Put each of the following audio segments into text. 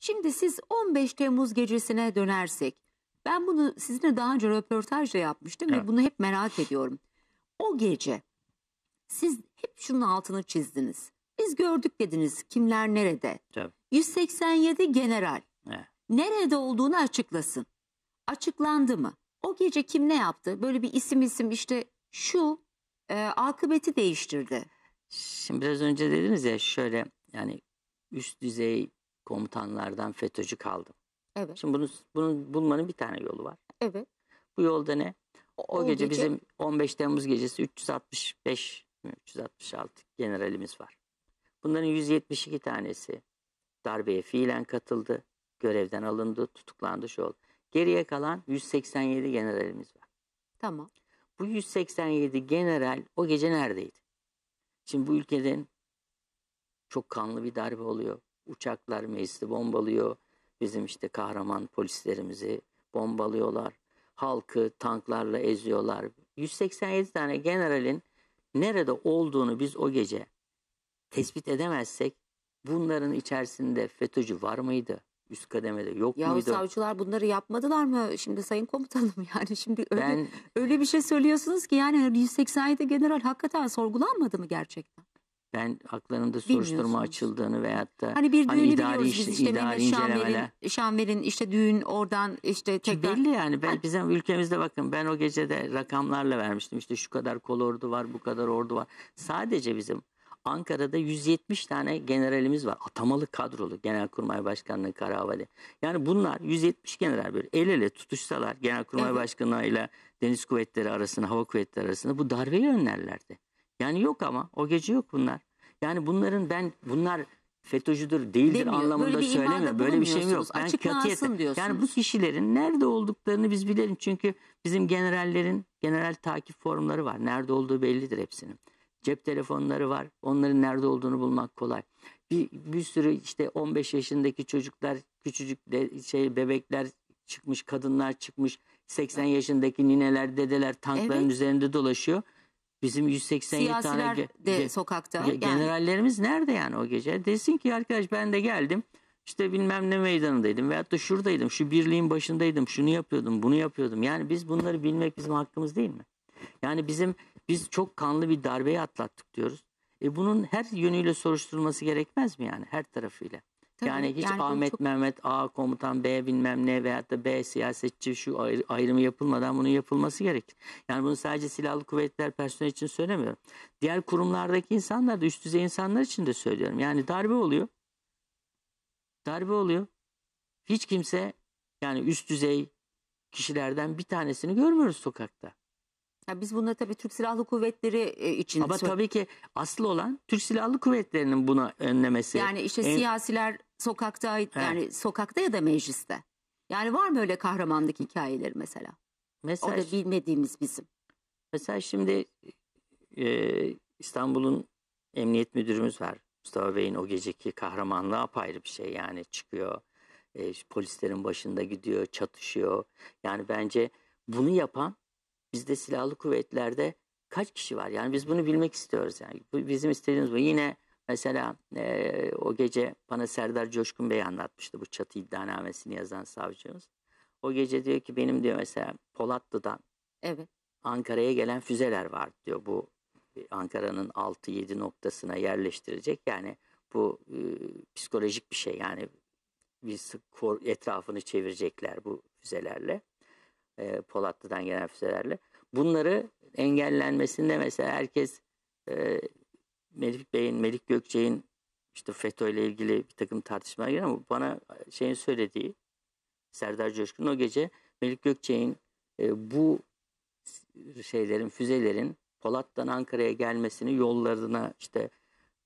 Şimdi siz 15 Temmuz gecesine dönersek ben bunu sizinle daha önce röportajda yapmıştım evet. ve bunu hep merak ediyorum. O gece siz hep şunun altını çizdiniz. Biz gördük dediniz kimler nerede. Tabii. 187 general. Evet. Nerede olduğunu açıklasın. Açıklandı mı? O gece kim ne yaptı? Böyle bir isim isim işte şu e, akıbeti değiştirdi. Şimdi biraz önce dediniz ya şöyle yani üst düzey komutanlardan FETÖ'cü kaldım. Evet. Şimdi bunu, bunu bulmanın bir tane yolu var. Evet. Bu yolda ne? O, o, gece, gece bizim 15 Temmuz gecesi 365 366 generalimiz var. Bunların 172 tanesi darbeye fiilen katıldı, görevden alındı, tutuklandı şu oldu. Geriye kalan 187 generalimiz var. Tamam. Bu 187 general o gece neredeydi? Şimdi bu ülkeden çok kanlı bir darbe oluyor uçaklar meclisi bombalıyor. Bizim işte kahraman polislerimizi bombalıyorlar. Halkı tanklarla eziyorlar. 187 tane generalin nerede olduğunu biz o gece tespit edemezsek bunların içerisinde FETÖ'cü var mıydı? üst kademede yok ya muydu? Ya savcılar bunları yapmadılar mı? Şimdi sayın komutanım yani şimdi öyle, ben, öyle bir şey söylüyorsunuz ki yani 187 general hakikaten sorgulanmadı mı gerçekten? ben haklarında soruşturma açıldığını veyahut da hani bir hani düğünü hani idari biliyoruz biz işte idari Şanver'in, Şanver'in işte düğün oradan işte tekrar. Belli yani ben, hani- bizim ülkemizde bakın ben o gecede rakamlarla vermiştim işte şu kadar kol ordu var bu kadar ordu var. Sadece bizim Ankara'da 170 tane generalimiz var. Atamalı kadrolu Genelkurmay Başkanlığı Karahavali. Yani bunlar 170 general böyle el ele tutuşsalar Genelkurmay evet. Başkanlığı ile Deniz Kuvvetleri arasında, Hava Kuvvetleri arasında bu darbeyi önlerlerdi. Yani yok ama o gece yok bunlar. Yani bunların ben bunlar FETÖ'cüdür değildir Demiyor. anlamında böyle söylemiyor. Böyle bir şeyim yok. Ben kötüye diyorsunuz. Yani bu kişilerin nerede olduklarını biz bilelim. Çünkü bizim generallerin genel takip formları var. Nerede olduğu bellidir hepsinin. Cep telefonları var. Onların nerede olduğunu bulmak kolay. Bir, bir sürü işte 15 yaşındaki çocuklar, küçücük de, şey bebekler çıkmış, kadınlar çıkmış. 80 yaşındaki nineler, dedeler tankların evet. üzerinde dolaşıyor. Bizim 187 Siyasiler tane de sokakta. Ge- yani. Generallerimiz nerede yani o gece? Desin ki arkadaş ben de geldim. İşte bilmem ne meydanındaydım veyahut da şuradaydım, şu birliğin başındaydım, şunu yapıyordum, bunu yapıyordum. Yani biz bunları bilmek bizim hakkımız değil mi? Yani bizim biz çok kanlı bir darbeyi atlattık diyoruz. E bunun her yönüyle soruşturulması gerekmez mi yani her tarafıyla? Tabii, yani hiç yani Ahmet çok... Mehmet A komutan B bilmem ne veyahut da B siyasetçi şu ayrımı yapılmadan bunun yapılması gerekir. Yani bunu sadece silahlı kuvvetler personeli için söylemiyorum. Diğer kurumlardaki insanlar da üst düzey insanlar için de söylüyorum. Yani darbe oluyor. Darbe oluyor. Hiç kimse yani üst düzey kişilerden bir tanesini görmüyoruz sokakta. Ya biz bunu tabii Türk Silahlı Kuvvetleri e, için Ama tabii ki asıl olan Türk Silahlı Kuvvetleri'nin buna önlemesi. Yani işte en... siyasiler Sokakta evet. yani sokakta ya da mecliste. Yani var mı öyle kahramanlık hikayeleri mesela? Mesela o da bilmediğimiz bizim. Mesela şimdi e, İstanbul'un emniyet müdürümüz var. Mustafa Bey'in o geceki kahramanlığı apayrı bir şey yani çıkıyor. E, polislerin başında gidiyor, çatışıyor. Yani bence bunu yapan bizde silahlı kuvvetlerde kaç kişi var? Yani biz bunu bilmek istiyoruz yani. Bu bizim istediğimiz bu. Yine Mesela e, o gece bana Serdar Coşkun Bey anlatmıştı bu çatı iddianamesini yazan savcımız. O gece diyor ki benim diyor mesela Polatlı'dan evet. Ankara'ya gelen füzeler var diyor. Bu e, Ankara'nın 6-7 noktasına yerleştirecek. Yani bu e, psikolojik bir şey. Yani bir kor, etrafını çevirecekler bu füzelerle. E, Polatlı'dan gelen füzelerle. Bunları engellenmesinde mesela herkes e, Melik Bey'in, Melik Gökçe'nin işte FETÖ ile ilgili bir takım tartışmalar giriyor ama bana e, şeyin söylediği Serdar Coşkun o gece Melik Gökçe'nin e, bu şeylerin, füzelerin Polat'tan Ankara'ya gelmesini yollarına işte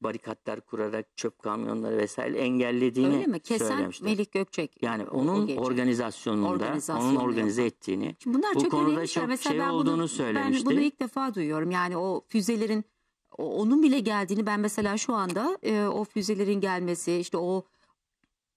barikatlar kurarak çöp kamyonları vesaire engellediğini Öyle mi? Kesen söylemişler. Melih Gökçek. Yani onun organizasyonunda, onun organize yapan. ettiğini. Şimdi bunlar bu çok konuda çok şey Mesela şey ben olduğunu bunu, söylemişti. Ben bunu ilk defa duyuyorum. Yani o füzelerin onun bile geldiğini ben mesela şu anda e, o füzelerin gelmesi işte o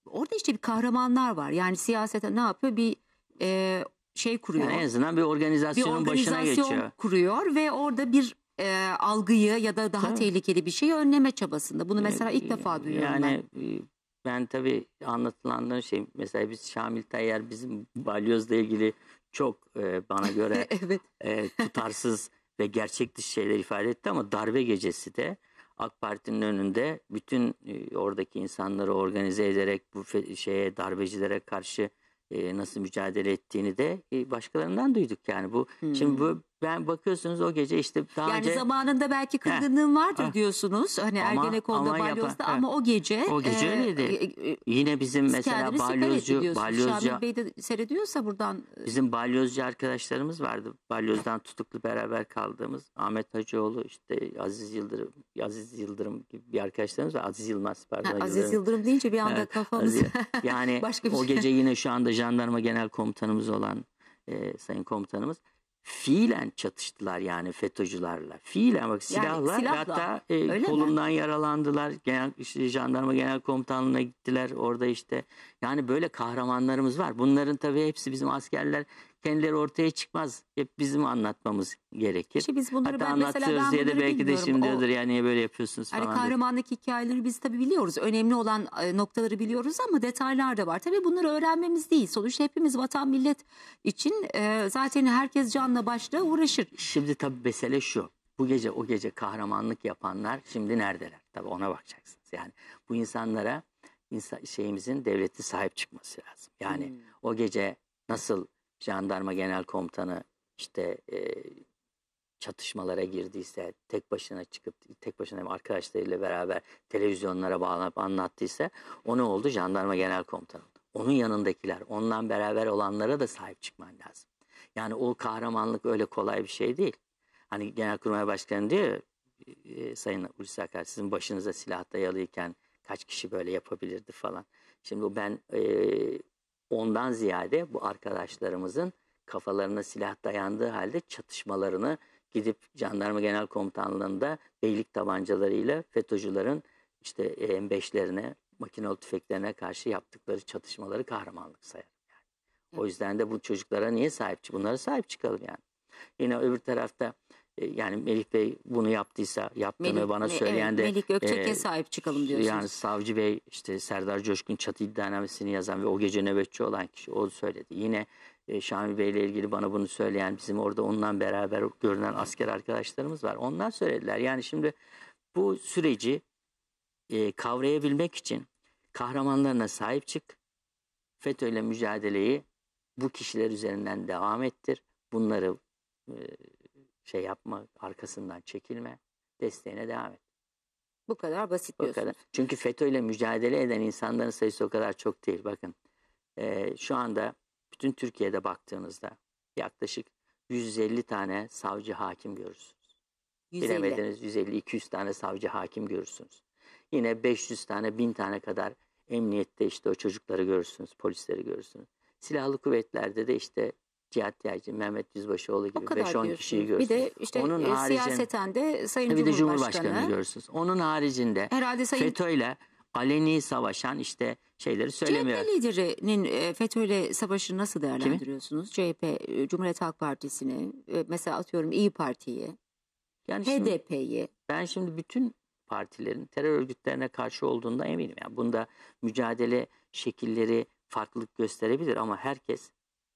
orada işte bir kahramanlar var. Yani siyasete ne yapıyor? Bir e, şey kuruyor. Yani en azından bir organizasyonun bir organizasyon başına geçiyor. kuruyor ve orada bir e, algıyı ya da daha tabii. tehlikeli bir şeyi önleme çabasında. Bunu e, mesela ilk defa duyuyorum yani, ben. E, ben tabii anlatılanların şey mesela biz Şamil Tayyar bizim balyozla ilgili çok e, bana göre evet. e, tutarsız ve gerçek dışı şeyler ifade etti ama darbe gecesi de AK Parti'nin önünde bütün e, oradaki insanları organize ederek bu şeye darbecilere karşı e, nasıl mücadele ettiğini de e, başkalarından duyduk yani bu hmm. şimdi bu ben bakıyorsunuz o gece işte daha yani önce... zamanında belki kırgınlığın vardır ha. diyorsunuz. Hani ama, Ergenekon'da, ama Balyoz'da yapa, ama o gece... O gece e, öyleydi. E, e, Yine bizim mesela Balyozcu... Balyozcu Şamil Bey de seyrediyorsa buradan... Bizim Balyozcu arkadaşlarımız vardı. Balyoz'dan tutuklu beraber kaldığımız Ahmet Hacıoğlu, işte Aziz Yıldırım, Aziz Yıldırım gibi bir arkadaşlarımız var. Aziz Yılmaz pardon. Ha, Aziz Yıldırım. Yıldırım deyince bir anda evet, kafamız... yani Başka o şey. gece yine şu anda jandarma genel komutanımız olan e, sayın komutanımız fiilen çatıştılar yani FETÖ'cülerle. Fiilen bak silahlar yani silahla. hatta e, kolundan mi? yaralandılar. Genel işte, jandarma genel komutanlığına gittiler orada işte. Yani böyle kahramanlarımız var. Bunların tabii hepsi bizim askerler kendileri ortaya çıkmaz. Hep bizim anlatmamız gerekir. İşte biz bunları Hatta ben anlatıyoruz ben diye de belki de şimdi diyordur yani niye böyle yapıyorsunuz hani falan. Yani kahramanlık diye. hikayeleri biz tabii biliyoruz. Önemli olan e, noktaları biliyoruz ama detaylar da var. Tabii bunları öğrenmemiz değil. Sonuçta hepimiz vatan millet için e, zaten herkes canla başla uğraşır. Şimdi tabii mesele şu. Bu gece o gece kahramanlık yapanlar şimdi neredeler? Tabii ona bakacaksınız. Yani bu insanlara insan, şeyimizin devleti sahip çıkması lazım. Yani hmm. o gece nasıl jandarma genel komutanı işte e, çatışmalara girdiyse, tek başına çıkıp, tek başına arkadaşlarıyla beraber televizyonlara bağlanıp anlattıysa o ne oldu? Jandarma genel komutanı. Onun yanındakiler, ondan beraber olanlara da sahip çıkman lazım. Yani o kahramanlık öyle kolay bir şey değil. Hani Genelkurmay Başkanı diyor e, e, Sayın Hulusi Akar sizin başınıza silah dayalıyken kaç kişi böyle yapabilirdi falan. Şimdi ben e, Ondan ziyade bu arkadaşlarımızın kafalarına silah dayandığı halde çatışmalarını gidip Jandarma Genel Komutanlığı'nda beylik tabancalarıyla FETÖ'cülerin işte M5'lerine, makinalı tüfeklerine karşı yaptıkları çatışmaları kahramanlık sayar. Yani. O yüzden de bu çocuklara niye sahip çık? Bunlara sahip çıkalım yani. Yine öbür tarafta e, yani Melih Bey bunu yaptıysa yaptığını Melik, bana e, söyleyen de Melik Gökçek'e e, sahip çıkalım diyorsunuz. Yani Savcı Bey işte Serdar Coşkun çatı iddianamesini yazan ve o gece nöbetçi olan kişi o söyledi. Yine e, Şami Bey ile ilgili bana bunu söyleyen bizim orada onunla beraber görünen asker arkadaşlarımız var. Onlar söylediler. Yani şimdi bu süreci e, kavrayabilmek için kahramanlarına sahip çık. FETÖ ile mücadeleyi bu kişiler üzerinden devam ettir. Bunları e, şey yapma, arkasından çekilme, desteğine devam et. Bu kadar basit o diyorsunuz. Kadar. Çünkü FETÖ ile mücadele eden insanların sayısı o kadar çok değil. Bakın e, şu anda bütün Türkiye'de baktığınızda yaklaşık 150 tane savcı hakim görürsünüz. 150. Bilemediniz 150-200 tane savcı hakim görürsünüz. Yine 500 tane 1000 tane kadar emniyette işte o çocukları görürsünüz, polisleri görürsünüz. Silahlı kuvvetlerde de işte Tiyatracı Mehmet Yüzbaşıoğlu gibi 5-10 kişiyi görürsünüz. Bir de işte Onun e, haricin, siyaseten de Sayın bir de Cumhurbaşkanı görürsünüz. Onun haricinde Herhalde Sayın... FETÖ'yle aleni savaşan işte şeyleri söylemiyor. CHP liderinin e, fetö ile savaşı nasıl değerlendiriyorsunuz? Kimi? CHP, e, Cumhuriyet Halk Partisi'ni, e, mesela atıyorum İyi Parti'yi, yani HDP'yi. Ben şimdi bütün partilerin terör örgütlerine karşı olduğunda eminim. Yani bunda mücadele şekilleri farklılık gösterebilir ama herkes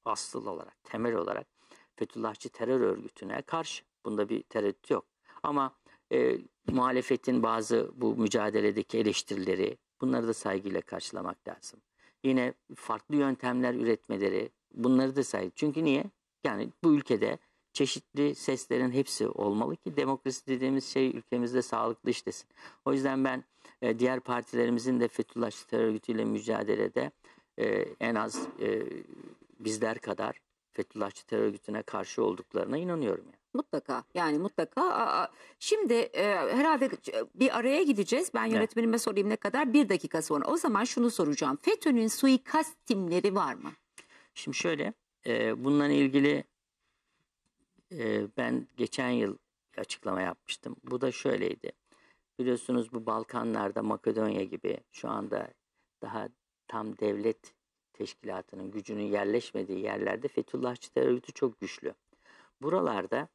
asıl olarak, temel olarak Fethullahçı terör örgütüne karşı. Bunda bir tereddüt yok. Ama e, muhalefetin bazı bu mücadeledeki eleştirileri bunları da saygıyla karşılamak lazım. Yine farklı yöntemler üretmeleri bunları da saygı. Çünkü niye? Yani bu ülkede çeşitli seslerin hepsi olmalı ki demokrasi dediğimiz şey ülkemizde sağlıklı işlesin. O yüzden ben e, diğer partilerimizin de Fethullahçı terör örgütüyle mücadelede e, en az e, bizler kadar Fethullahçı terör örgütüne karşı olduklarına inanıyorum. Yani. Mutlaka yani mutlaka. Şimdi e, herhalde bir araya gideceğiz. Ben yönetmenime sorayım ne kadar bir dakika sonra. O zaman şunu soracağım. FETÖ'nün suikast timleri var mı? Şimdi şöyle e, bununla ilgili e, ben geçen yıl açıklama yapmıştım. Bu da şöyleydi. Biliyorsunuz bu Balkanlarda Makedonya gibi şu anda daha tam devlet teşkilatının gücünün yerleşmediği yerlerde Fethullahçı terör örgütü çok güçlü. Buralarda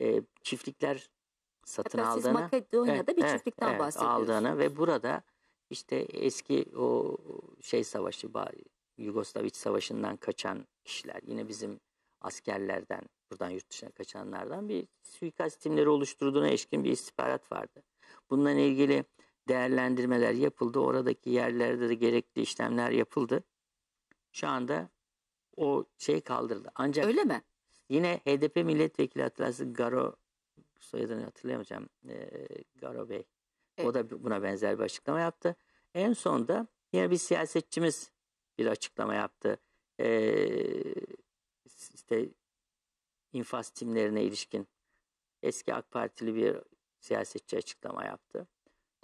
e, çiftlikler satın Hatta aldığını, Makedonya'da evet, bir çiftlikten evet, bahsediyorsunuz. Aldığını ve burada işte eski o şey savaşı Yugoslav İç Savaşı'ndan kaçan kişiler yine bizim askerlerden buradan yurt dışına kaçanlardan bir suikast timleri oluşturduğuna ilişkin bir istihbarat vardı. Bununla ilgili değerlendirmeler yapıldı. Oradaki yerlerde de gerekli işlemler yapıldı şu anda o şey kaldırıldı. Ancak Öyle mi? Yine HDP milletvekili hatırlarsın Garo soyadını hatırlayamayacağım. E, Garo Bey. Evet. O da buna benzer bir açıklama yaptı. En son da yine bir siyasetçimiz bir açıklama yaptı. E, işte infaz timlerine ilişkin eski AK Partili bir siyasetçi açıklama yaptı.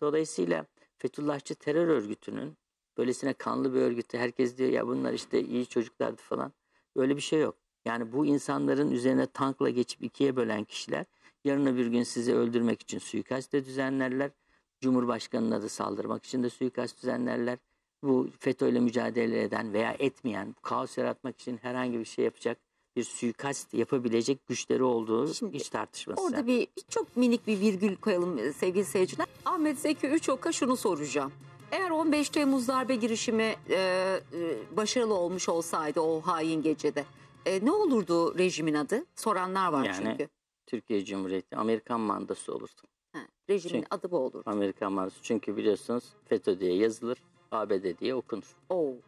Dolayısıyla Fethullahçı terör örgütünün böylesine kanlı bir örgütte herkes diyor ya bunlar işte iyi çocuklardı falan. Öyle bir şey yok. Yani bu insanların üzerine tankla geçip ikiye bölen kişiler yarın bir gün sizi öldürmek için suikast da düzenlerler. Cumhurbaşkanına da saldırmak için de suikast düzenlerler. Bu FETÖ ile mücadele eden veya etmeyen, kaos yaratmak için herhangi bir şey yapacak bir suikast yapabilecek güçleri olduğu Şimdi, hiç tartışması. Orada yani. bir, bir çok minik bir virgül koyalım e, sevgili seyirciler. Ahmet Zeki Üçok'a şunu soracağım. Eğer 15 Temmuz darbe girişimi e, e, başarılı olmuş olsaydı o hain gecede e, ne olurdu rejimin adı? Soranlar var yani, çünkü. Türkiye Cumhuriyeti Amerikan mandası olurdu. He, rejimin çünkü, adı bu olur. Amerikan mandası çünkü biliyorsunuz FETÖ diye yazılır, ABD diye okunur. Oo.